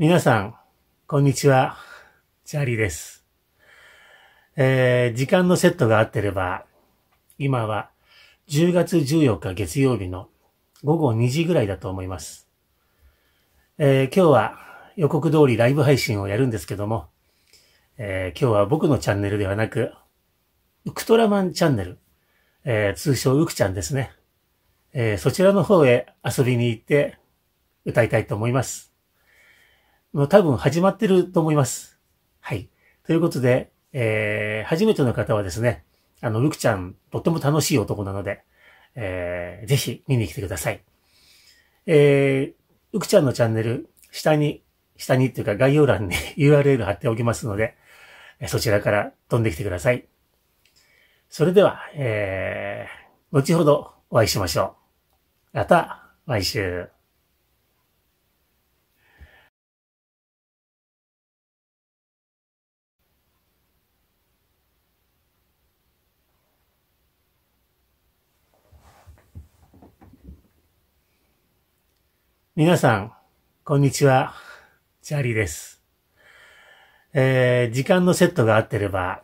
皆さん、こんにちは。チャーリーです。えー、時間のセットが合ってれば、今は10月14日月曜日の午後2時ぐらいだと思います。えー、今日は予告通りライブ配信をやるんですけども、えー、今日は僕のチャンネルではなく、ウクトラマンチャンネル、え通称ウクちゃんですね。えそちらの方へ遊びに行って歌いたいと思います。もう多分始まってると思います。はい。ということで、えー、初めての方はですね、あの、ルクちゃん、とっても楽しい男なので、えー、ぜひ見に来てください。えー、ルクちゃんのチャンネル、下に、下にっていうか概要欄に URL 貼っておきますので、そちらから飛んできてください。それでは、えー、後ほどお会いしましょう。また、毎週。皆さん、こんにちは。チャーリーです。えー、時間のセットが合ってれば、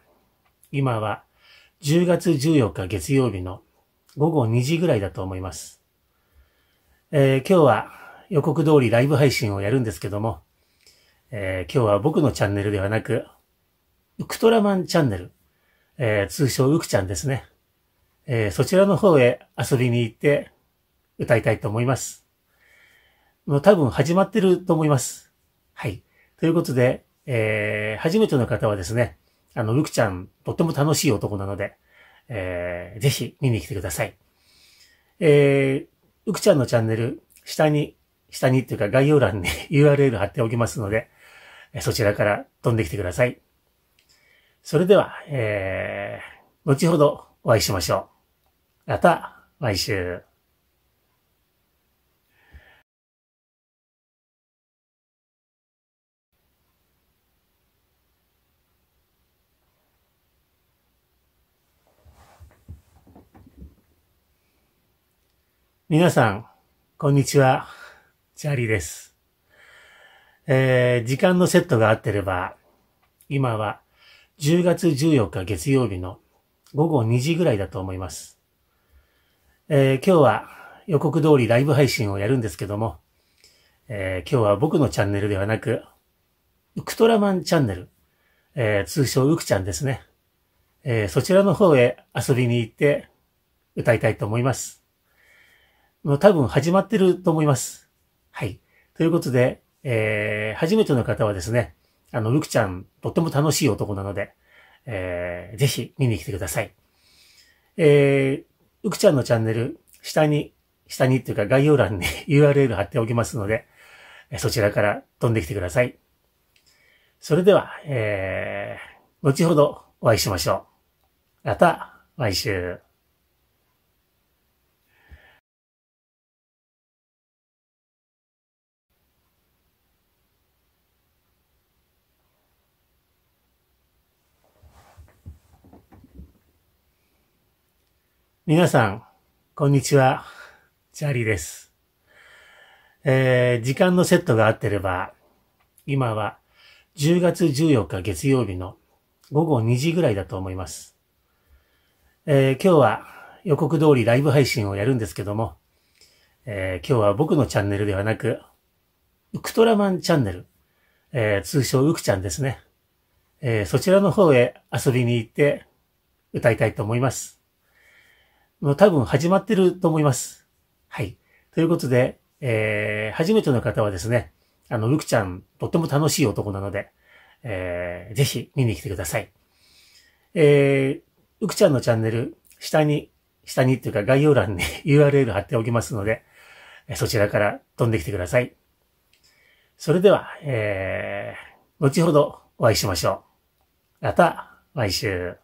今は10月14日月曜日の午後2時ぐらいだと思います。えー、今日は予告通りライブ配信をやるんですけども、えー、今日は僕のチャンネルではなく、ウクトラマンチャンネル、えー、通称ウクちゃんですね。えそちらの方へ遊びに行って歌いたいと思います。もう多分始まってると思います。はい。ということで、えー、初めての方はですね、あの、ルクちゃん、とっても楽しい男なので、えー、ぜひ見に来てください。えー、ルクちゃんのチャンネル、下に、下にっていうか概要欄に URL 貼っておきますので、そちらから飛んできてください。それでは、えー、後ほどお会いしましょう。また、毎週。皆さん、こんにちは。チャーリーです。えー、時間のセットが合ってれば、今は10月14日月曜日の午後2時ぐらいだと思います。えー、今日は予告通りライブ配信をやるんですけども、えー、今日は僕のチャンネルではなく、ウクトラマンチャンネル、え通称ウクちゃんですね。えそちらの方へ遊びに行って歌いたいと思います。多分始まってると思います。はい。ということで、えー、初めての方はですね、あの、ルクちゃん、とっても楽しい男なので、えー、ぜひ見に来てください。えー、うくちゃんのチャンネル、下に、下にっていうか概要欄に URL 貼っておきますので、そちらから飛んできてください。それでは、えー、後ほどお会いしましょう。また、毎週。皆さん、こんにちは。チャーリーです。えー、時間のセットが合ってれば、今は10月14日月曜日の午後2時ぐらいだと思います。えー、今日は予告通りライブ配信をやるんですけども、えー、今日は僕のチャンネルではなく、ウクトラマンチャンネル、え通称ウクちゃんですね。えそちらの方へ遊びに行って歌いたいと思います。もう多分始まってると思います。はい。ということで、えー、初めての方はですね、あの、ルクちゃん、とっても楽しい男なので、えー、ぜひ見に来てください。えー、ルクちゃんのチャンネル、下に、下にっていうか概要欄に URL 貼っておきますので、そちらから飛んできてください。それでは、えー、後ほどお会いしましょう。また、毎週。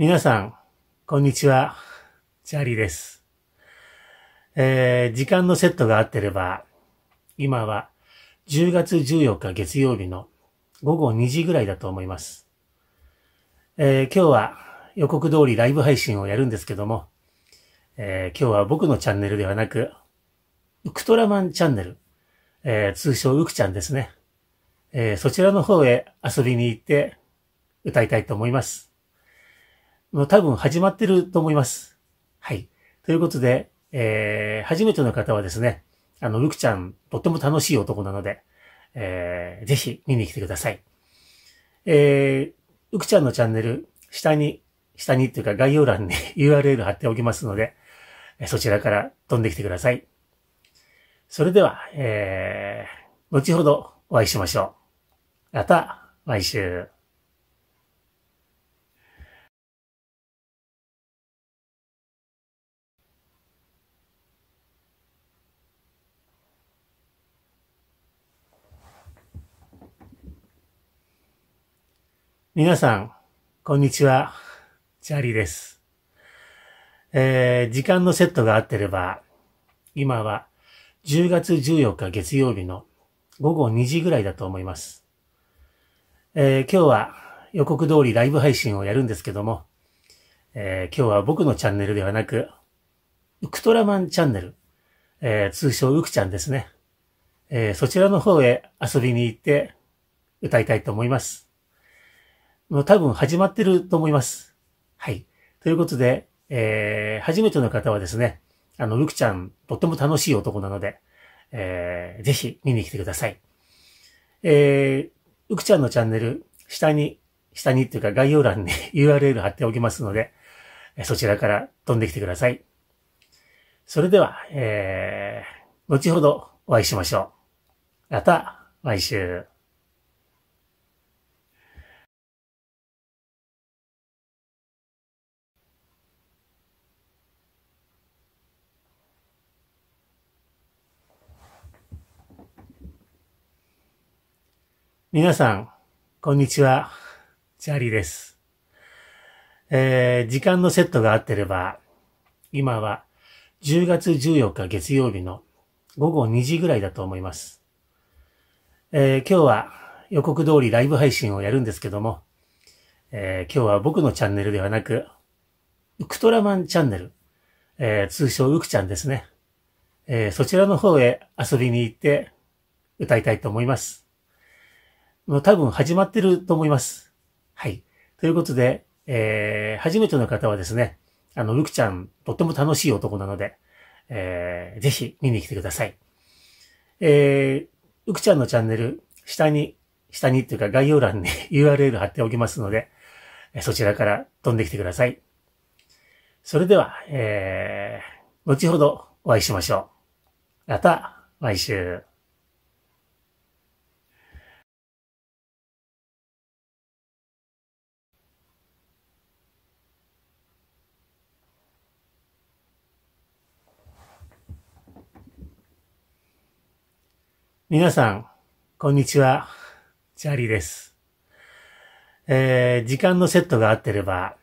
皆さん、こんにちは。チャーリーです。えー、時間のセットが合ってれば、今は10月14日月曜日の午後2時ぐらいだと思います。えー、今日は予告通りライブ配信をやるんですけども、えー、今日は僕のチャンネルではなく、ウクトラマンチャンネル、えー、通称ウクちゃんですね。えそちらの方へ遊びに行って歌いたいと思います。もう多分始まってると思います。はい。ということで、えー、初めての方はですね、あの、ルクちゃん、とっても楽しい男なので、えー、ぜひ見に来てください。えー、ルクちゃんのチャンネル、下に、下にっていうか概要欄に URL 貼っておきますので、そちらから飛んできてください。それでは、えー、後ほどお会いしましょう。また、毎週。皆さん、こんにちは。チャーリーです。えー、時間のセットが合ってれば、今は10月14日月曜日の午後2時ぐらいだと思います。えー、今日は予告通りライブ配信をやるんですけども、えー、今日は僕のチャンネルではなく、ウクトラマンチャンネル、えー、通称ウクちゃんですね。えそちらの方へ遊びに行って歌いたいと思います。もう多分始まってると思います。はい。ということで、えー、初めての方はですね、あの、ルクちゃん、とっても楽しい男なので、えー、ぜひ見に来てください。えー、ルクちゃんのチャンネル、下に、下にっていうか概要欄に URL 貼っておきますので、そちらから飛んできてください。それでは、えー、後ほどお会いしましょう。また、毎週。皆さん、こんにちは。チャーリーです。えー、時間のセットが合ってれば、今は10月14日月曜日の午後2時ぐらいだと思います。えー、今日は予告通りライブ配信をやるんですけども、えー、今日は僕のチャンネルではなく、ウクトラマンチャンネル、え通称ウクちゃんですね。えそちらの方へ遊びに行って歌いたいと思います。多分始まってると思います。はい。ということで、えー、初めての方はですね、あの、ルクちゃん、とっても楽しい男なので、えー、ぜひ見に来てください。えー、うくちゃんのチャンネル、下に、下にっていうか概要欄に URL 貼っておきますので、そちらから飛んできてください。それでは、えー、後ほどお会いしましょう。また、毎週。皆さん、こんにちは。チャーリーです。えー、時間のセットが合ってれば、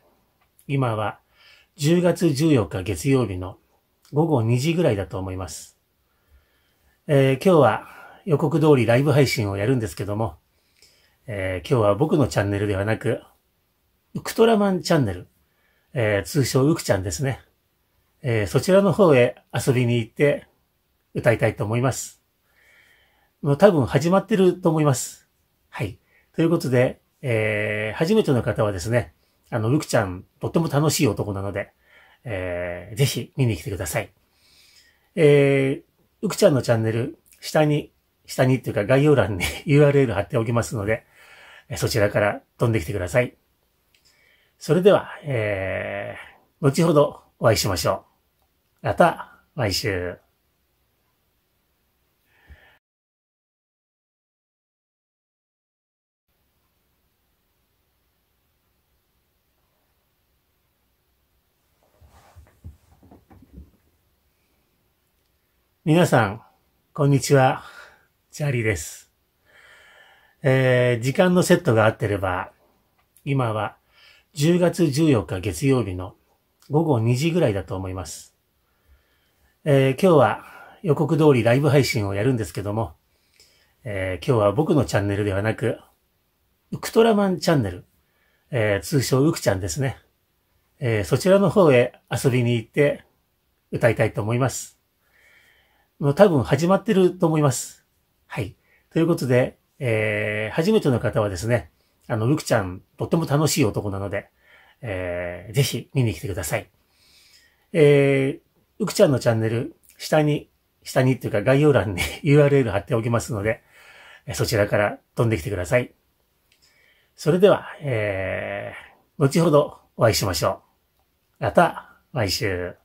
今は10月14日月曜日の午後2時ぐらいだと思います。えー、今日は予告通りライブ配信をやるんですけども、えー、今日は僕のチャンネルではなく、ウクトラマンチャンネル、えー、通称ウクちゃんですね。えそちらの方へ遊びに行って歌いたいと思います。もう多分始まってると思います。はい。ということで、えー、初めての方はですね、あの、ルクちゃん、とっても楽しい男なので、えー、ぜひ見に来てください。えー、ルクちゃんのチャンネル、下に、下にっていうか概要欄に URL 貼っておきますので、そちらから飛んできてください。それでは、えー、後ほどお会いしましょう。また、毎週。皆さん、こんにちは。チャーリーです。えー、時間のセットが合ってれば、今は10月14日月曜日の午後2時ぐらいだと思います。えー、今日は予告通りライブ配信をやるんですけども、えー、今日は僕のチャンネルではなく、ウクトラマンチャンネル、えー、通称ウクちゃんですね。えー、そちらの方へ遊びに行って歌いたいと思います。もう多分始まってると思います。はい。ということで、えー、初めての方はですね、あの、ルクちゃん、とっても楽しい男なので、えー、ぜひ見に来てください。えー、うクちゃんのチャンネル、下に、下にっていうか概要欄に URL 貼っておきますので、そちらから飛んできてください。それでは、えー、後ほどお会いしましょう。また、毎週。